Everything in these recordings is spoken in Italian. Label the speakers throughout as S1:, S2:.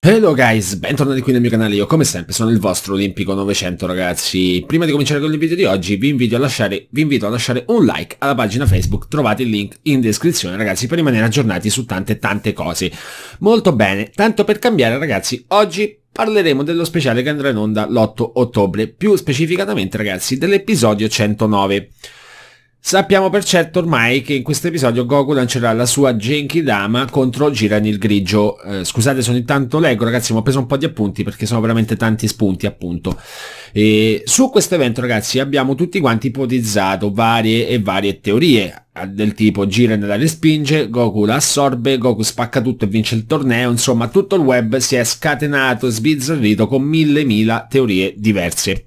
S1: Hello guys, bentornati qui nel mio canale, io come sempre sono il vostro Olimpico 900 ragazzi. Prima di cominciare con il video di oggi vi invito, a lasciare, vi invito a lasciare un like alla pagina Facebook, trovate il link in descrizione ragazzi per rimanere aggiornati su tante tante cose. Molto bene, tanto per cambiare ragazzi, oggi parleremo dello speciale che andrà in onda l'8 ottobre, più specificatamente ragazzi dell'episodio 109. Sappiamo per certo ormai che in questo episodio Goku lancerà la sua Genki Dama contro Giran il Grigio. Eh, scusate se ogni tanto leggo ragazzi, ma ho preso un po' di appunti perché sono veramente tanti spunti appunto. E su questo evento ragazzi abbiamo tutti quanti ipotizzato varie e varie teorie eh, del tipo Jiren la respinge, Goku la assorbe, Goku spacca tutto e vince il torneo, insomma tutto il web si è scatenato, sbizzarrito con mille mila teorie diverse.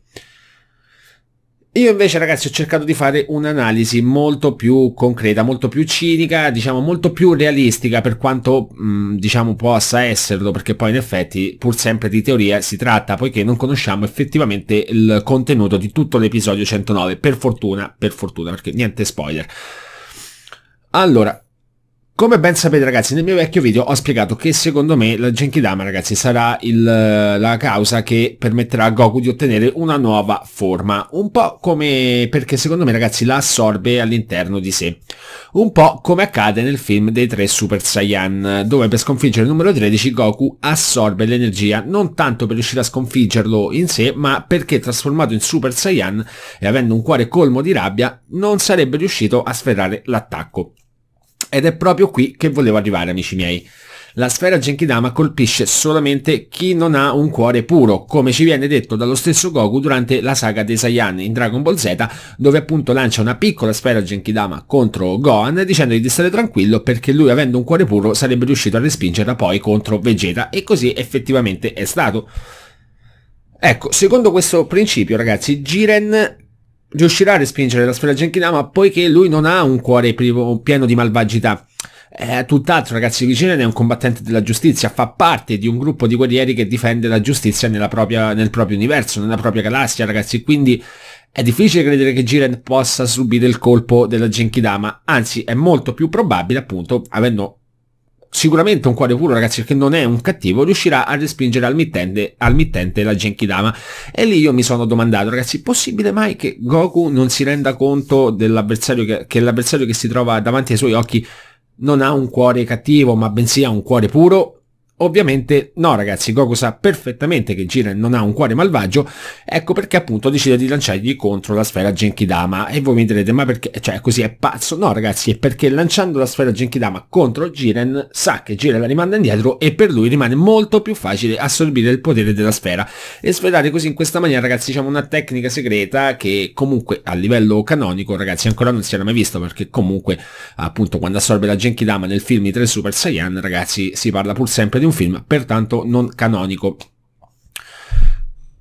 S1: Io invece ragazzi ho cercato di fare un'analisi molto più concreta, molto più cinica, diciamo molto più realistica per quanto mh, mm, diciamo possa esserlo, perché poi in effetti pur sempre di teoria si tratta, poiché non conosciamo effettivamente il contenuto di tutto l'episodio 109, per fortuna, per fortuna, perché niente spoiler. Allora, come ben sapete ragazzi, nel mio vecchio video ho spiegato che secondo me la Genkidama ragazzi sarà il, la causa che permetterà a Goku di ottenere una nuova forma, un po' come perché secondo me ragazzi la assorbe all'interno di sé, un po' come accade nel film dei tre Super Saiyan, dove per sconfiggere il numero 13 Goku assorbe l'energia non tanto per riuscire a sconfiggerlo in sé, ma perché trasformato in Super Saiyan e avendo un cuore colmo di rabbia non sarebbe riuscito a sferrare l'attacco. Ed è proprio qui che volevo arrivare amici miei. La sfera Genkidama colpisce solamente chi non ha un cuore puro, come ci viene detto dallo stesso Goku durante la saga dei Saiyan in Dragon Ball Z, dove appunto lancia una piccola sfera Genkidama contro Gohan dicendogli di stare tranquillo perché lui avendo un cuore puro sarebbe riuscito a respingerla poi contro Vegeta e così effettivamente è stato. Ecco, secondo questo principio ragazzi, Jiren riuscirà a respingere la sfera Genkidama poiché lui non ha un cuore privo, pieno di malvagità. È tutt'altro ragazzi, Vigilene è un combattente della giustizia, fa parte di un gruppo di guerrieri che difende la giustizia propria, nel proprio universo, nella propria galassia ragazzi, quindi è difficile credere che Jiren possa subire il colpo della Genkidama, anzi è molto più probabile appunto, avendo sicuramente un cuore puro ragazzi perché non è un cattivo riuscirà a respingere al mittente, al mittente la Genkidama e lì io mi sono domandato ragazzi possibile mai che Goku non si renda conto dell'avversario che, che l'avversario che si trova davanti ai suoi occhi non ha un cuore cattivo ma bensì ha un cuore puro Ovviamente no ragazzi, Goku sa perfettamente che Jiren non ha un cuore malvagio, ecco perché appunto decide di lanciargli contro la sfera Genkidama e voi mi direte ma perché, cioè così è pazzo? No ragazzi, è perché lanciando la sfera Genkidama contro Jiren sa che Jiren la rimanda indietro e per lui rimane molto più facile assorbire il potere della sfera e sferrare così in questa maniera ragazzi diciamo una tecnica segreta che comunque a livello canonico ragazzi ancora non si era mai visto perché comunque appunto quando assorbe la Genkidama nel film di 3 Super Saiyan ragazzi si parla pur sempre di un un film pertanto non canonico.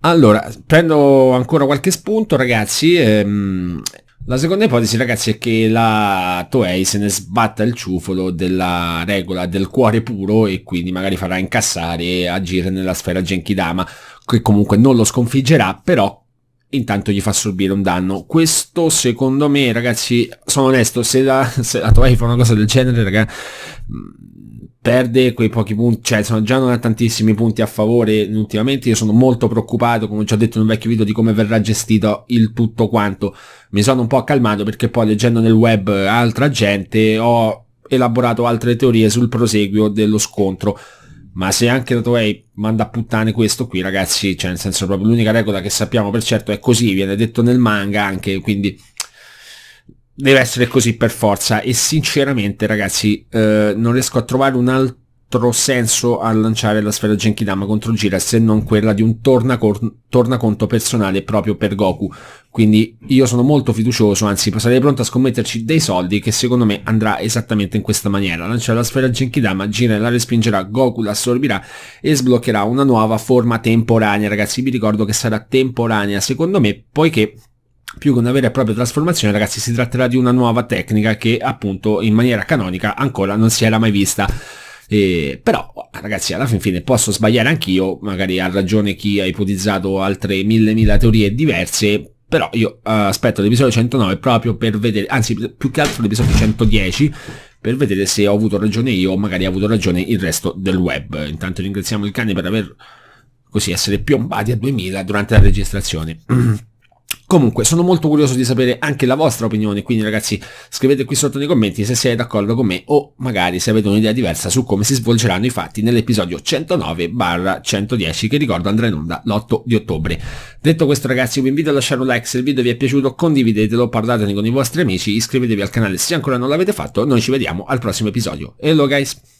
S1: Allora, prendo ancora qualche spunto ragazzi, ehm, la seconda ipotesi ragazzi è che la Toei se ne sbatta il ciufolo della regola del cuore puro e quindi magari farà incassare e agire nella sfera Genkidama che comunque non lo sconfiggerà però intanto gli fa subire un danno. Questo secondo me ragazzi, sono onesto, se la, se la Toei fa una cosa del genere ragazzi perde quei pochi punti, cioè sono già non ha tantissimi punti a favore ultimamente, io sono molto preoccupato, come ho già detto in un vecchio video, di come verrà gestito il tutto quanto. Mi sono un po' accalmato perché poi leggendo nel web altra gente ho elaborato altre teorie sul proseguio dello scontro. Ma se anche la Toei manda a puttane questo qui, ragazzi, cioè nel senso proprio l'unica regola che sappiamo per certo è così, viene detto nel manga anche, quindi deve essere così per forza e sinceramente ragazzi eh, non riesco a trovare un altro senso a lanciare la sfera Genkidama contro Gira se non quella di un tornaconto personale proprio per Goku quindi io sono molto fiducioso anzi sarei pronto a scommetterci dei soldi che secondo me andrà esattamente in questa maniera lanciare la sfera Genkidama Gira la respingerà Goku la assorbirà e sbloccherà una nuova forma temporanea ragazzi vi ricordo che sarà temporanea secondo me poiché più che una vera e propria trasformazione, ragazzi, si tratterà di una nuova tecnica che appunto in maniera canonica ancora non si era mai vista. Eh, però ragazzi alla fin fine posso sbagliare anch'io, magari ha ragione chi ha ipotizzato altre mille mille teorie diverse, però io uh, aspetto l'episodio 109 proprio per vedere, anzi più che altro l'episodio 110 per vedere se ho avuto ragione io o magari ha avuto ragione il resto del web. Intanto ringraziamo il cane per aver così essere piombati a 2000 durante la registrazione. Comunque, sono molto curioso di sapere anche la vostra opinione, quindi ragazzi scrivete qui sotto nei commenti se siete d'accordo con me o magari se avete un'idea diversa su come si svolgeranno i fatti nell'episodio 109-110 che ricordo andrà in onda l'8 di ottobre. Detto questo ragazzi vi invito a lasciare un like se il video vi è piaciuto, condividetelo, parlatene con i vostri amici, iscrivetevi al canale se ancora non l'avete fatto, noi ci vediamo al prossimo episodio. Hello guys!